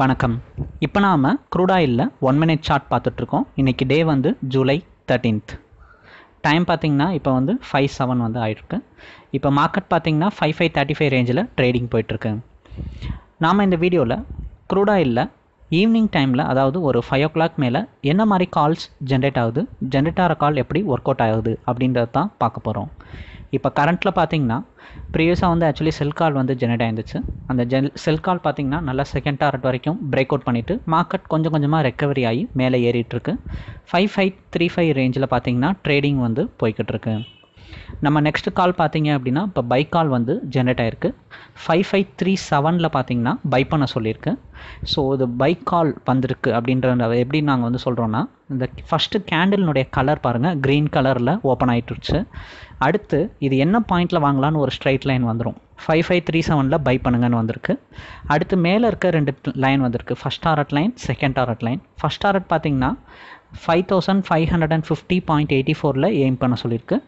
வணக்கம் இப்போ நாம் குரூடாயில் ஒன் மினிட் சார்ட் பார்த்துட்ருக்கோம் இன்றைக்கி டே வந்து ஜூலை தேர்ட்டீன்த் டைம் பார்த்திங்கன்னா இப்போ வந்து ஃபைவ் செவன் வந்து ஆகிருக்கு இப்போ மார்க்கெட் பார்த்திங்கன்னா ஃபைவ் ஃபைவ் தேர்ட்டி ஃபைவ் ரேஞ்சில் ட்ரேடிங் போயிட்டுருக்கு நாம் இந்த வீடியோவில் க்ரூடாயிலில் ஈவினிங் டைமில் அதாவது ஒரு ஃபைவ் ஓ கிளாக் மேலே என்ன மாதிரி கால்ஸ் ஜென்ரேட் ஆகுது ஜென்ரேட் ஆகிற கால் எப்படி ஒர்க் அவுட் ஆகுது அப்படின்றது தான் பார்க்க போகிறோம் இப்போ கரண்ட்டில் பார்த்தீங்கன்னா ப்ரீவியஸாக வந்து ஆக்சுவலி செல் கால் வந்து ஜெனரேட் ஆயிருந்துச்சு அந்த ஜென் செல் கால் பார்த்தீங்கன்னா நல்லா செகண்ட் டார்ட் வரைக்கும் பிரேக் அவுட் பண்ணிவிட்டு மார்க்கெட் கொஞ்சம் கொஞ்சமாக ரெக்கவரி ஆகி மேலே ஏறிட்டுருக்கு ஃபைவ் ஃபைவ் த்ரீ ஃபைவ் ரேஞ்சில் பார்த்தீங்கன்னா ட்ரேடிங் வந்து போய்கிட்டுருக்கு நம்ம நெக்ஸ்ட் கால் பார்த்தீங்க அப்படின்னா இப்போ பை கால் வந்து ஜென்ரேட் ஆகிருக்கு ஃபைவ் ஃபைவ் த்ரீ செவனில் பார்த்தீங்கன்னா பை பண்ண சொல்லியிருக்கு ஸோ இது பை கால் வந்திருக்கு அப்படின்ற எப்படி நாங்கள் வந்து சொல்கிறோன்னா இந்த ஃபஸ்ட்டு கேண்டிலினுடைய கலர் பாருங்கள் க்ரீன் கலரில் ஓப்பன் ஆகிட்டுருச்சு அடுத்து இது என்ன பாயிண்டில் வாங்கலான்னு ஒரு ஸ்ட்ரைட் லைன் வந்துடும் ஃபைவ் ஃபைவ் த்ரீ செவனில் பை பண்ணுங்கன்னு வந்திருக்கு அடுத்து மேலே இருக்க ரெண்டு லைன் வந்திருக்கு ஃபஸ்ட் ஆரட் லைன் செகண்ட் ஆரட் லைன் ஃபஸ்ட் ஆரட் பார்த்திங்கன்னா five thousand five hundred and fifty point eighty ஃபோரில் எய்ம் பண்ண சொல்லியிருக்கு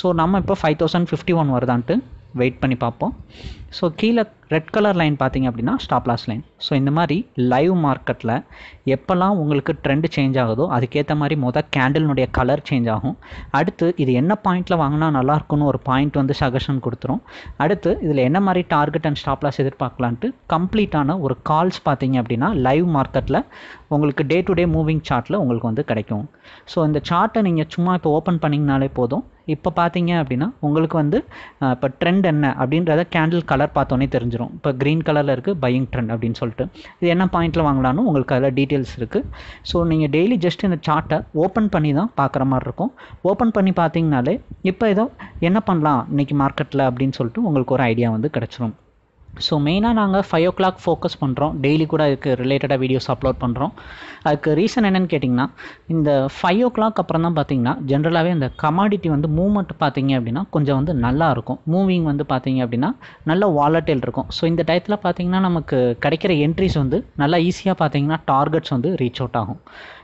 ஸோ நம்ம இப்போ ஃபைவ் தௌசண்ட் ஃபிஃப்டி ஒன் வருதான்ட்டு வெயிட் பண்ணி பார்ப்போம் ஸோ கீழே ரெட் கலர் லைன் பார்த்தீங்க அப்படின்னா ஸ்டாப் லாஸ் லைன் ஸோ இந்த மாதிரி லைவ் மார்க்கெட்டில் எப்போல்லாம் உங்களுக்கு ட்ரெண்டு சேஞ்ச் ஆகுதோ அதுக்கேற்ற மாதிரி மொதல் கேண்டில்னுடைய கலர் சேஞ்ச் ஆகும் அடுத்து இது என்ன பாயிண்ட்டில் வாங்கினா நல்லாயிருக்குன்னு ஒரு பாயிண்ட் வந்து சஜஷன் கொடுத்துரும் அடுத்து இதில் என்ன மாதிரி டார்கெட் அண்ட் ஸ்டாப் லாஸ் எதிர்பார்க்கலான்ட்டு கம்ப்ளீட்டான ஒரு கால்ஸ் பார்த்தீங்க அப்படின்னா லைவ் மார்க்கெட்டில் உங்களுக்கு டே டு டே மூவிங் சார்ட்டில் உங்களுக்கு வந்து கிடைக்கும் ஸோ இந்த சார்ட்டை நீங்கள் சும்மா இப்போ ஓப்பன் பண்ணிங்கனாலே போதும் இப்போ பார்த்தீங்க அப்படின்னா உங்களுக்கு வந்து இப்போ ட்ரெண்ட் என்ன அப்படின்றத கேண்டில் கலர் கலர் பார்த்தோன்னே தெரிஞ்சிடும் இப்போ க்ரீன் கலரில் இருக்குது பையிங் ட்ரெண்ட் அப்படின்னு சொல்லிட்டு இது என்ன பாயிண்ட்டில் வாங்கலான்னு உங்களுக்கு அதில் டீட்டெயில்ஸ் இருக்குது ஸோ நீங்கள் டெய்லி ஜஸ்ட் இந்த சார்ட்டை ஓப்பன் பண்ணி தான் பார்க்குற மாதிரி இருக்கும் ஓப்பன் பண்ணி பார்த்தீங்கனாலே இப்போ ஏதோ என்ன பண்ணலாம் இன்றைக்கி மார்க்கெட்டில் அப்படின்னு சொல்லிட்டு உங்களுக்கு ஒரு ஐடியா வந்து கிடச்சிரும் ஸோ மெயினாக நாங்கள் ஃபைவ் ஓ கிளாக் ஃபோக்கஸ் பண்ணுறோம் டெய்லி கூட அதுக்கு ரிலேட்டடாக வீடியோஸ் அப்லோட் பண்ணுறோம் அதுக்கு ரீசன் என்னென்னு கேட்டிங்கன்னா இந்த ஃபைவ் ஓ கிளாக் அப்புறம் தான் பார்த்தீங்கன்னா ஜென்ரலாகவே இந்த கமாடிட்டி வந்து மூவ்மெண்ட் பார்த்தீங்க அப்படின்னா கொஞ்சம் வந்து நல்லா இருக்கும் மூவிங் வந்து பார்த்தீங்க அப்படின்னா நல்ல வாலட்டில் இருக்கும் ஸோ இந்த டயத்தில் பார்த்தீங்கன்னா நமக்கு கிடைக்கிற என்ட்ரிஸ் வந்து நல்லா ஈஸியாக பார்த்தீங்கன்னா டார்கெட்ஸ் வந்து ரீச் அவுட் ஆகும்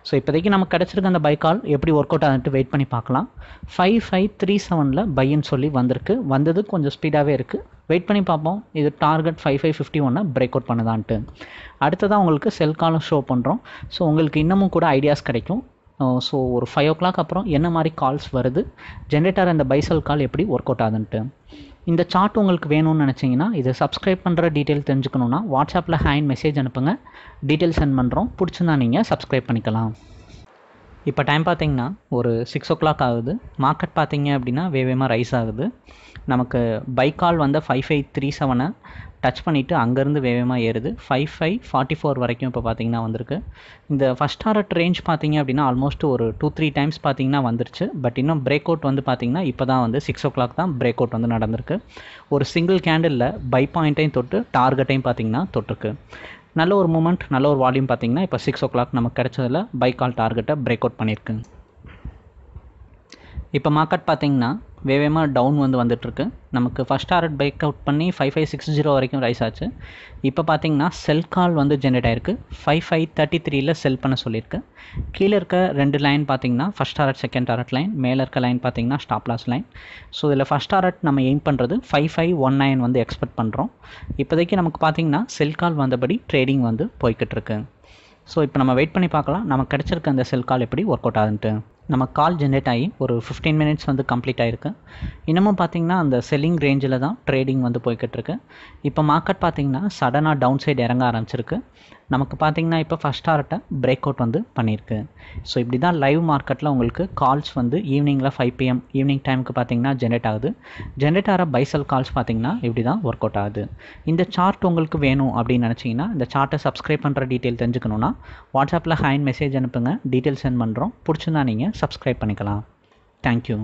ஸோ இப்போதைக்கு நமக்கு கிடச்சிருக்க அந்த பை கால் எப்படி ஒர்க் அவுட் ஆகிட்டு வெயிட் பண்ணி பார்க்கலாம் ஃபைவ் ஃபைவ் த்ரீ செவனில் பையன்னு சொல்லி வந்திருக்கு வந்தது கொஞ்சம் ஸ்பீடாகவே இருக்குது வெயிட் பண்ணி பார்ப்போம் இது டார்கெட் ஃபைவ் ஃபைவ் ஃபிஃப்டி ஒன்னை பிரேக் அவுட் பண்ணுதான்ட்டு அடுத்ததாக உங்களுக்கு செல் காலும் ஷோ பண்ணுறோம் ஸோ உங்களுக்கு இன்னமும் கூட ஐடியாஸ் கிடைக்கும் ஸோ ஒரு ஃபைவ் ஓ கிளாக் அப்புறம் என்ன மாதிரி கால்ஸ் வருது ஜென்ரேட்டர் அந்த பைசல் கால் எப்படி ஒர்க் அவுட் ஆகுதுன்ட்டு இந்த சார்ட் உங்களுக்கு வேணும்னு நினச்சிங்கன்னா இதை சப்ஸ்கிரைப் பண்ணுற டீட்டெயில் தெரிஞ்சுக்கணுன்னா வாட்ஸ்அப்பில் ஹேண்ட் மெசேஜ் அனுப்புங்க டீட்டெயில் சென்ட் பண்ணுறோம் பிடிச்சிருந்தா நீங்கள் சப்ஸ்கிரைப் பண்ணிக்கலாம் இப்போ டைம் பார்த்திங்கன்னா ஒரு சிக்ஸ் ஓ கிளாக் ஆகுது மார்க்கெட் பார்த்திங்க அப்படின்னா வேகமாக ரைஸ் ஆகுது நமக்கு பைக்கால் வந்து ஃபைவ் ஃபைவ் த்ரீ செவனை டச் பண்ணிவிட்டு அங்கேருந்து வேகமாக ஏறுது ஃபைவ் ஃபைவ் ஃபார்ட்டி ஃபோர் வரைக்கும் இப்போ பார்த்தீங்கன்னா வந்திருக்கு இந்த ஃபஸ்ட் டாரட் ரேஞ்ச் பார்த்தீங்க அப்படின்னா ஆல்மோஸ்ட் ஒரு டூ த்ரீ டைம்ஸ் பார்த்தீங்கன்னா வந்துருச்சு பட் இன்னும் பிரேக் அவுட் வந்து பார்த்தீங்கன்னா இப்போ தான் வந்து சிக்ஸ் ஓ கிளாக் தான் பிரேக் அவுட் வந்து நடந்திருக்கு ஒரு சிங்கிள் கேண்டிலில் பை பாயிண்ட்டையும் தொட்டு டார்கெட்டையும் பார்த்தீங்கன்னா தொட்டிருக்கு நல்ல ஒரு மூமெண்ட் நல்ல ஒரு வால்யூம் பார்த்திங்கன்னா இப்போ சிக்ஸ் ஓ கிளாக் நமக்கு கிடச்சதில் கால் டார்கெட்டை பிரேக் அவுட் பண்ணியிருக்கு இப்போ மார்க்கெட் பார்த்திங்கன்னா வேகமாக டவுன் வந்து வந்துட்டுருக்கு நமக்கு ஃபஸ்ட் ஆர்ட் பைக் அவுட் பண்ணி ஃபைவ் ஃபைவ் சிக்ஸ் ஜீரோ வரைக்கும் ரைஸ் ஆச்சு இப்போ பார்த்தீங்கன்னா செல் கால் வந்து ஜென்ரேட் ஆயிருக்கு ஃபைவ் ஃபைவ் தேர்ட்டி த்ரீயில் செல் பண்ண சொல்லியிருக்கு கீழே இருக்க ரெண்டு லைன் பார்த்தீங்கன்னா ஃபஸ்ட் ஆர்ட் செகண்ட் ஆர்ட் லைன் மேலே இருக்க லைன் பார்த்தீங்கன்னா ஸ்டாப் லாஸ் லைன் ஸோ இதில் ஃபஸ்ட் ஆர்ட் நம்ம எய்ம் பண்ணுறது ஃபைவ் ஃபைவ் ஒன் நைன் வந்து எக்ஸ்பெக்ட் பண்ணுறோம் இப்போதைக்கு நமக்கு பார்த்தீங்கன்னா செல் கால் வந்தபடி ட்ரேடிங் வந்து போய்கிட்டு இருக்கு ஸோ இப்போ நம்ம வெயிட் பண்ணி பார்க்கலாம் நமக்கு கிடச்சிருக்க அந்த செல் கால் எப்படி ஒர்க் அவுட் ஆகுதுன்ட்டு நம்ம கால் ஜென்ரேட் ஆகி ஒரு ஃபிஃப்டீன் மினிட்ஸ் வந்து கம்ப்ளீட் ஆகிருக்கு இன்னமும் பார்த்திங்கன்னா அந்த செல்லிங் ரேஞ்சில் தான் ட்ரேடிங் வந்து போய்கிட்டு இருக்கு இப்போ மார்க்கெட் பார்த்திங்கன்னா சடனாக டவுன் சைடு இறங்க ஆரம்பிச்சிருக்கு நமக்கு பார்த்திங்கன்னா இப்போ ஃபஸ்ட் ஆர்ட்டை பிரேக் அவுட் வந்து பண்ணியிருக்கு ஸோ இப்படி தான் லைவ் மார்க்கெட்டில் உங்களுக்கு கால்ஸ் வந்து ஈவினிங்கில் ஃபைவ் பிஎம் ஈவினிங் டைமுக்கு பார்த்திங்கன்னா ஜென்ரேட் ஆகுது ஜென்ரேட் ஆகிற பைசல் கால்ஸ் பார்த்திங்கன்னா இப்படி தான் ஒர்க் அவுட் ஆகுது இந்த சார்ட் உங்களுக்கு வேணும் அப்படின்னு நினச்சிங்கன்னா இந்த சார்ட்டை சப்ஸ்கிரைப் பண்ணுற டீட்டெயில் தெரிஞ்சுக்கணுன்னா வாட்ஸ்அப்பில் ஹேண்ட் மெசேஜ் அனுப்புங்க டீட்டெயில் சென்ட் பண்ணுறோம் பிடிச்சிருந்தா நீங்கள் சப்ஸ்கிரைப் பண்ணிக்கலாம் தேங்க்யூ